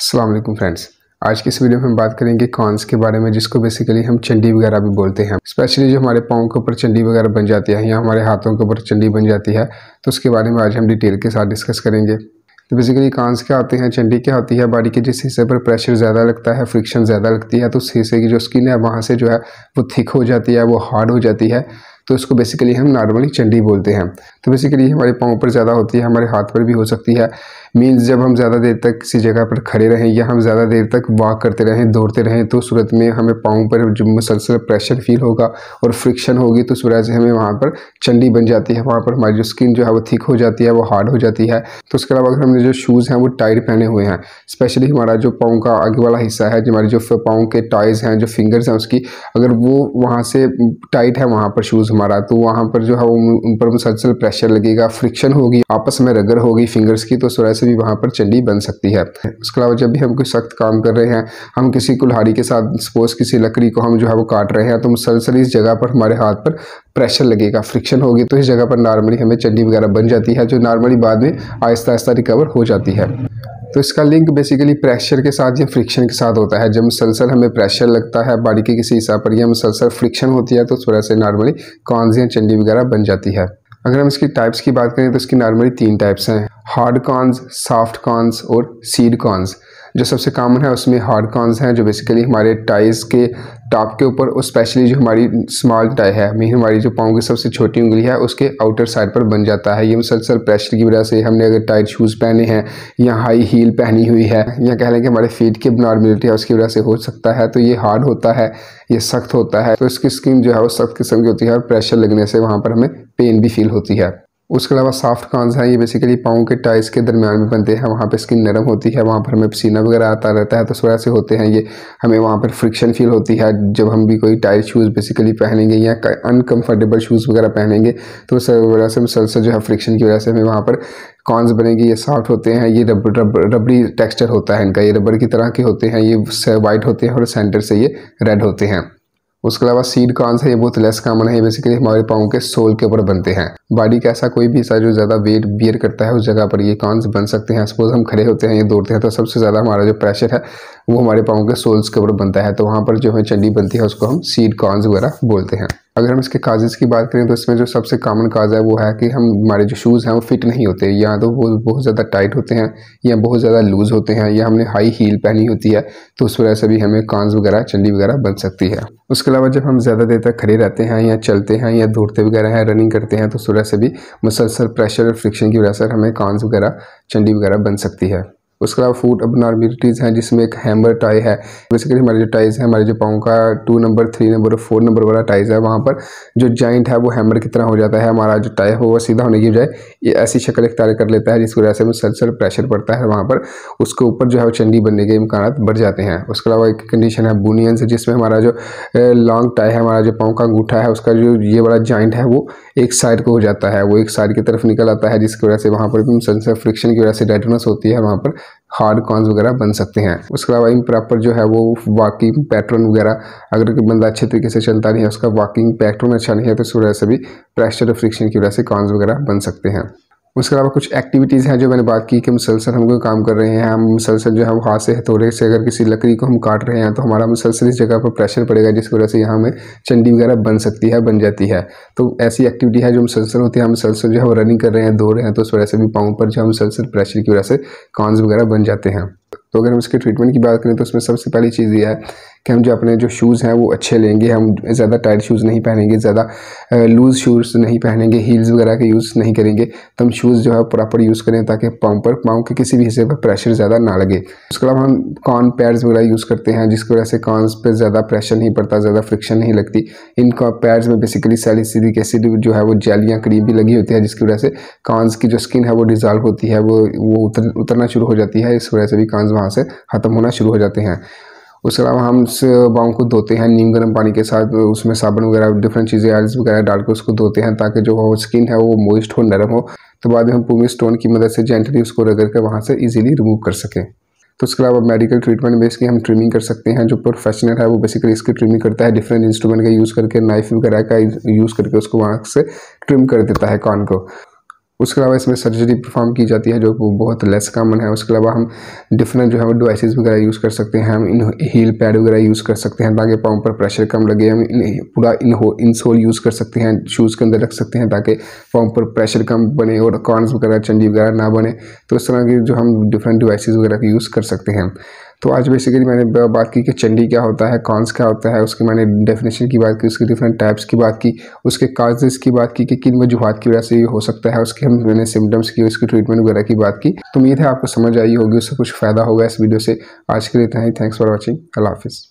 Aslam friends आज की इस वीडियो में हम बात करेंगे कॉन्स के बारे में जिसको बेसिकली हम चंडी वगैरह भी बोलते हैं स्पेशली जो हमारे पाँव के ऊपर चंडी वगैरह बन जाती है या हमारे हाथों के ऊपर चंडी बन जाती है तो उसके बारे में आज हम डिटेल के साथ डिस्कस करेंगे तो बेसिकली कॉन्स क्या होते हैं चंडी क्या होती है बॉडी के जिस हिस्से पर प्रेशर ज़्यादा लगता है फ्रिक्शन ज़्यादा लगती है तो उस हिस्से की जो स्किन है वहाँ से जो है वो थिक हो जाती है वो हार्ड हो जाती है तो इसको बेसिकली हम नॉर्मली चंडी बोलते हैं तो बेसिकली हमारे पाँव पर ज़्यादा होती है हमारे हाथ पर भी हो सकती है मीन्स जब हम ज़्यादा देर तक किसी जगह पर खड़े रहें या हम ज़्यादा देर तक वॉक करते रहें दौड़ते रहें तो सूरत में हमें पाँव पर जो मुसलसल प्रेशर फील होगा और फ्रिक्शन होगी तो सूरज हमें वहाँ पर चंडी बन जाती है वहाँ पर हमारी जो स्किन जो है वो थिक हो जाती है वो हार्ड हो जाती है तो उसके अलावा अगर हमने जो शूज़ हैं वो टाइट पहने हुए हैं स्पेशली हमारा जो पाँव का आगे वाला हिस्सा है जो हमारे जो पाँव के टॉयज़ हैं जो फिंगर्स हैं उसकी अगर वो वहाँ से टाइट है वहाँ पर शूज़ हमारा तो वहाँ पर जो है वो उन पर मुसलसल प्रेशर प्रेशर लगेगा फ्रिक्शन होगी आपस में रगड़ होगी फिंगर्स की तो सुराई से भी वहाँ पर चंडी बन सकती है उसके अलावा जब भी हम कोई सख्त काम कर रहे हैं हम किसी कुल्हाड़ी के साथ सपोज किसी लकड़ी को हम जो है वो काट रहे हैं तो मुसलसल इस जगह पर हमारे हाथ पर प्रेशर लगेगा फ्रिक्शन होगी तो इस जगह पर नॉर्मली हमें चंडी वगैरह बन जाती है जो नॉर्मली बाद में आहिस्ता आहिस्ता रिकवर हो जाती है तो इसका लिंक बेसिकली प्रेशर के साथ या फ्रिक्शन के साथ होता है जब मुसलसल हमें प्रेशर लगता है बॉडी के किसी हिस्सा पर या मुसलसल फ्रिक्शन होती है तो उस वजह से नॉर्मली कॉन्स या चंडी वगैरह बन जाती है अगर हम इसकी टाइप्स की बात करें तो इसकी नॉर्मली तीन टाइप्स हैं हार्ड कॉर्न्स सॉफ्ट कॉर्न्स और सीड कॉर्न्स जो सबसे कॉमन है उसमें हार्डकॉन्स हैं जो बेसिकली हमारे टाइज़ के टॉप के ऊपर और स्पेशली जो हमारी स्मॉल टाई है मीन हमारी जो पाँव की सबसे छोटी उंगली है उसके आउटर साइड पर बन जाता है ये मुसलसल प्रेशर की वजह से हमने अगर टाइट शूज़ पहने हैं या हाई हील पहनी हुई है या कह लें कि हमारे फीट की नॉर्मिलिटी है उसकी वजह से हो सकता है तो ये हार्ड होता है ये सख्त होता है तो इसकी स्किन जो है वो सख्त किस्म की होती है और प्रेशर लगने से वहाँ पर हमें पेन भी फील होती है उसके अलावा सॉफ्ट कॉन्स हैं ये बेसिकली पाँव के टाइस के दरमियान में बनते हैं वहाँ पर स्किन नरम होती है वहाँ पर हमें पसीना वगैरह आता रहता है तो उस वजह से होते हैं ये हमें वहाँ पर फ्रिक्शन फील होती है जब हम भी कोई टाइट शूज़ बेसिकली पहनेंगे या अनकम्फर्टेबल शूज़ वगैरह पहनेंगे तो उस वजह से मुसलसल जो है फ्रिक्शन की वजह से हमें वहाँ पर कॉन्स बनेंगे ये सॉफ्ट होते हैं ये रब, रब, रबड़ी टेक्स्चर होता है इनका ये रबड़ की तरह के होते हैं ये वाइट होते हैं और सेंटर से ये रेड होते हैं उसके अलावा सीड कॉर्न है ये बहुत लेस कॉमन है बेसिकली हमारे पाँव के सोल के ऊपर बनते हैं बॉडी का ऐसा कोई भी हिस्सा जो ज़्यादा वेट बियर करता है उस जगह पर ये कॉन्स बन सकते हैं सपोज हम खड़े होते हैं ये दौड़ते हैं तो सबसे ज़्यादा हमारा जो प्रेशर है वो हमारे पाँव के सोल्स के ऊपर बनता है तो वहाँ पर जो है चंडी बनती है उसको हम सीड कॉन्स वगैरह बोलते हैं अगर हम इसके काजेज़ की बात करें तो इसमें जो सबसे कॉमन काज है वो है कि हम हमारे जो शूज़ हैं वो फिट नहीं होते या तो वो बहुत ज़्यादा टाइट होते हैं या बहुत ज़्यादा लूज़ होते हैं या हमने हाई हील पहनी होती है तो उस वजह से भी हमें कांज वगैरह चंडी वगैरह बन सकती है उसके अलावा जब हम ज़्यादा देर तक खड़े रहते हैं या चलते हैं या दौड़ते वगैरह हैं रनिंग करते हैं तो उस वजह से भी मुसलसल प्रेशर और फ्रिक्शन की वजह से हमें कांज वगैरह चंडी वगैरह बन सकती है उसके अलावा फूड अबनॉर्मिलिटीज़ हैं जिसमें एक हैमर टाई है बेसिकली हमारे जो टाइज है हमारे जो पाँव का टू नंबर थ्री नंबर और फोर नंबर वाला टाइज है वहाँ पर जो जॉइंट है वो हैमर की तरह हो जाता है हमारा जो टाई हो वो सीधा होने की बजाय ये ऐसी शक्ल इख्तार कर लेता है जिसकी वजह से मुसलसल प्रेशर पड़ता है वहाँ पर उसके ऊपर जो है वो चंडी बनने के इम्कान बढ़ जाते हैं उसके अलावा एक कंडीशन है से जिसमें हमारा जो लॉन्ग टाई है हमारा जो पाँव का अंगूठा है उसका जो ये वाला जॉइंट है वो एक साइड को हो जाता है वो एक साइड की तरफ निकल आता है जिसकी वजह से वहाँ पर भी मुसलसल फ्रिक्शन की वजह से डेडनेस होती है वहाँ पर हार्ड कॉन्स वगैरह बन सकते हैं उसके अलावा इन प्रॉपर जो है वो वॉकिंग पैटर्न वगैरह अगर बंदा अच्छे तरीके से चलता नहीं है उसका वॉकिंग पैटर्न अच्छा नहीं है तो इस वजह से भी प्रेशर और फ्रिक्शन की वजह से कॉन्स वगैरह बन सकते हैं उसके अलावा कुछ एक्टिविटीज़ हैं जो मैंने बात की कि मुसलसल हम कोई काम कर रहे हैं हम मुसलसल जो है हाथ से हथौड़े से अगर किसी लकड़ी को हम काट रहे हैं तो हमारा मुसलसल इस जगह पर प्रेशर पड़ेगा जिसकी वजह से यहाँ में चंडी वगैरह बन सकती है बन जाती है तो ऐसी एक्टिविटी है जो मुसलसल होती है हम मुसलसल जो है रनिंग कर रहे हैं दौड़ रहे हैं तो उस वजह से भी पाँव पर जो है मुसलसल प्रेशर की वजह से कॉन्स वगैरह बन जाते हैं तो अगर हम इसके ट्रीटमेंट की बात करें तो उसमें सबसे पहली चीज़ यह है कि हम जो अपने जो शूज़ हैं वो अच्छे लेंगे हम ज़्यादा टाइट शूज़ नहीं पहनेंगे ज़्यादा लूज़ शूज़ नहीं पहनेंगे हील्स वगैरह के यूज़ नहीं करेंगे तो हम शूज़ जो है प्रॉपर यूज़ करें ताकि पाँव पर पाँव के किसी भी हिस्से पर प्रेशर ज़्यादा ना लगे उसके अलावा हम कॉन पैड्स वगैरह यूज़ करते हैं जिसकी वजह से कॉन्स पर ज़्यादा प्रेशर नहीं पड़ता ज़्यादा फ्रिक्शन नहीं लगती इन पैड्स में बेसिकली सैलिसिलिक एसिड जो है वो जेल क्रीम भी लगी होती है जिसकी वजह से कॉन्स की जो स्किन है वो डिज़ाल्व होती है वो वो उतर उतरना शुरू हो जाती है इस वजह से भी कॉन्स कीटाणु वहाँ से ख़त्म होना शुरू हो जाते हैं उसके अलावा हम उस बाहों को धोते हैं नीम गर्म पानी के साथ उसमें साबुन वगैरह डिफरेंट चीज़ें आयल्स वगैरह डाल के उसको धोते हैं ताकि जो हो स्किन है वो मोइस्ट हो नरम हो तो बाद में हम पूमी स्टोन की मदद से जेंटली उसको रगड़ कर वहाँ से ईजिली रिमूव कर सकें तो उसके अलावा मेडिकल ट्रीटमेंट में इसकी हम ट्रिमिंग कर सकते हैं जो प्रोफेशनल है वो बेसिकली इसकी ट्रिमिंग करता है डिफरेंट इंस्ट्रूमेंट का यूज़ करके नाइफ वगैरह का यूज़ करके उसको वहाँ से ट्रिम कर देता है कान को उसके अलावा इसमें सर्जरी परफॉर्म की जाती है जो बहुत लेस कॉमन है उसके अलावा हम डिफरेंट जो है वो डिवाइसेस वगैरह यूज़ कर सकते हैं हम इन हील पैड वगैरह यूज़ कर सकते हैं ताकि पाँव पर प्रेशर कम लगे हम इन, पूरा इन हो इनसोल यूज़ कर सकते हैं शूज़ के अंदर रख सकते हैं ताकि पाँव पर प्रेशर कम बने और कॉर्नस वगैरह चंडी वगैरह ना बने तो इस तरह की जो हम डिफरेंट डिवाइस वगैरह यूज़ कर सकते हैं तो आज बेसिकली मैंने बात की कि चंडी क्या होता है कॉन्स क्या होता है उसकी मैंने डेफिनेशन की बात की उसके डिफरेंट टाइप्स की बात की उसके काजेज़ की बात की कि किन वजूहत की वजह से ये हो सकता है उसके हम मैंने सिम्टम्स की उसकी ट्रीटमेंट वगैरह की बात की तो उम्मीद है आपको समझ आई होगी उससे कुछ फ़ायदा होगा इस वीडियो से आज के लिए इतना ही थैंक्स फॉर वॉचिंग अल्लाह हाफिज़